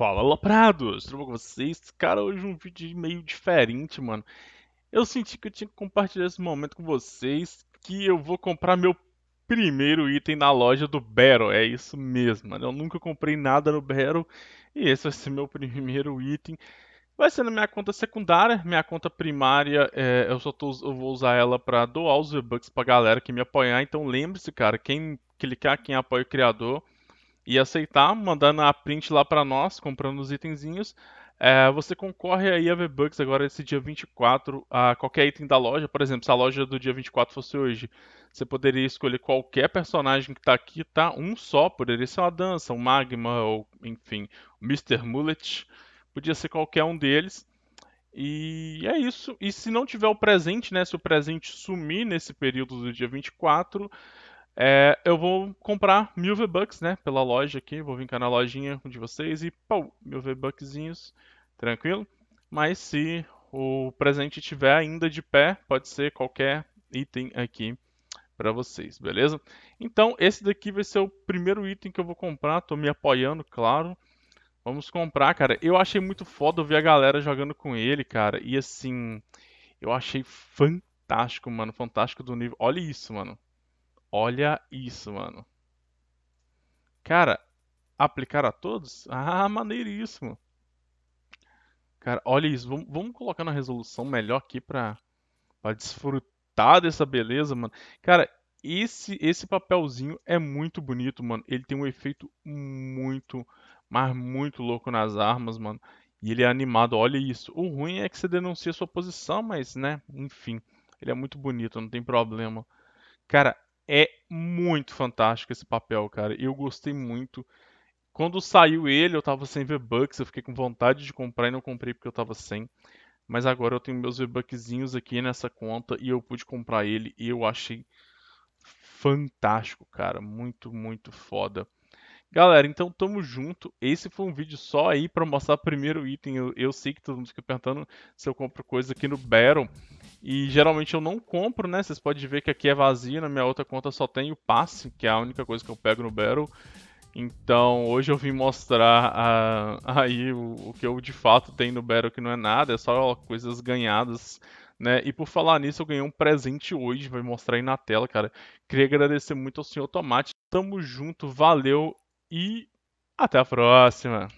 Fala, Loprados! Tudo bom com vocês? Cara, hoje um vídeo meio diferente, mano. Eu senti que eu tinha que compartilhar esse momento com vocês, que eu vou comprar meu primeiro item na loja do Battle. É isso mesmo, mano. Eu nunca comprei nada no Battle, e esse vai ser meu primeiro item. Vai ser na minha conta secundária, minha conta primária, é, eu só tô, eu vou usar ela para doar os V-Bucks pra galera que me apoiar. Então lembre-se, cara, quem clicar, quem apoia o criador e aceitar, mandando a print lá para nós, comprando os itenzinhos, é, você concorre aí a V-Bucks agora esse dia 24 a qualquer item da loja. Por exemplo, se a loja do dia 24 fosse hoje, você poderia escolher qualquer personagem que está aqui, tá? Um só, poderia ser uma dança, um magma, ou enfim, o Mr. Mullet. Podia ser qualquer um deles. E é isso. E se não tiver o presente, né? Se o presente sumir nesse período do dia 24, é, eu vou comprar mil V-Bucks, né? Pela loja aqui. Vou vir cá na lojinha de vocês e, pau, mil v bucks Tranquilo? Mas se o presente tiver ainda de pé, pode ser qualquer item aqui para vocês, beleza? Então, esse daqui vai ser o primeiro item que eu vou comprar. Tô me apoiando, claro. Vamos comprar, cara. Eu achei muito foda ver a galera jogando com ele, cara. E assim, eu achei fantástico, mano. Fantástico do nível. Olha isso, mano. Olha isso, mano. Cara, aplicar a todos? Ah, maneiríssimo. Cara, olha isso. Vamos, vamos colocar na resolução melhor aqui pra, pra desfrutar dessa beleza, mano. Cara, esse, esse papelzinho é muito bonito, mano. Ele tem um efeito muito, mas muito louco nas armas, mano. E ele é animado, olha isso. O ruim é que você denuncia sua posição, mas, né, enfim. Ele é muito bonito, não tem problema. Cara, é muito fantástico esse papel, cara. Eu gostei muito. Quando saiu ele, eu tava sem V-Bucks, eu fiquei com vontade de comprar e não comprei porque eu tava sem. Mas agora eu tenho meus v bucks aqui nessa conta e eu pude comprar ele e eu achei fantástico, cara. Muito, muito foda. Galera, então tamo junto. Esse foi um vídeo só aí para mostrar o primeiro item. Eu, eu, sei que todo mundo fica perguntando se eu compro coisa aqui no Battle. E geralmente eu não compro, né? Vocês podem ver que aqui é vazio, na minha outra conta só tem o passe, que é a única coisa que eu pego no Battle. Então hoje eu vim mostrar aí o, o, que eu de fato tenho no Battle, que não é nada, é só coisas ganhadas. Né? E por falar nisso, eu ganhei um presente hoje, vai mostrar aí na tela, cara. Queria agradecer muito ao senhor Tomate. Tamo junto, valeu e até a próxima!